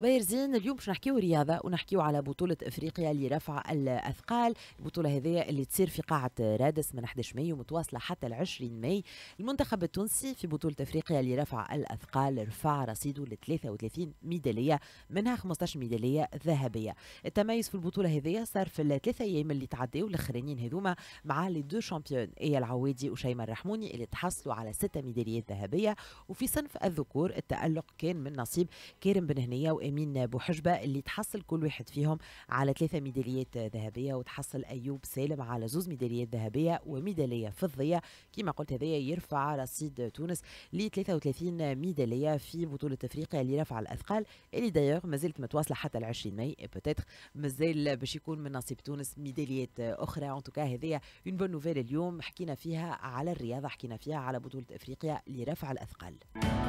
بايرزين اليوم باش نحكيو رياضه ونحكيو على بطوله افريقيا لرفع الاثقال البطوله هذه اللي تصير في قاعه رادس من 11 ماي ومتواصله حتى ل 20 ماي المنتخب التونسي في بطوله افريقيا لرفع الاثقال رفع رصيده ل 33 ميداليه منها 15 ميداليه ذهبيه التميز في البطوله هذه صار في الثلاثه ايام اللي تعداو الاخرانيين هذوما مع لي دو شامبيون ايا العوادي وشيما الرحموني اللي تحصلوا على سته ميداليات ذهبيه وفي صنف الذكور التالق كان من نصيب كريم بن هنيه وامين بوحجبه اللي تحصل كل واحد فيهم على ثلاثه ميداليات ذهبيه وتحصل ايوب سالم على زوز ميداليات ذهبيه وميداليه فضيه كما قلت هذايا يرفع رصيد تونس ل 33 ميداليه في بطوله افريقيا لرفع الاثقال اللي دايوغ مازالت متواصله حتى ال 20 ماي بوتيتر مازال باش يكون من نصيب تونس ميداليات اخرى ان توكا هذايا اون بون نوفيل اليوم حكينا فيها على الرياضه حكينا فيها على بطوله افريقيا لرفع الاثقال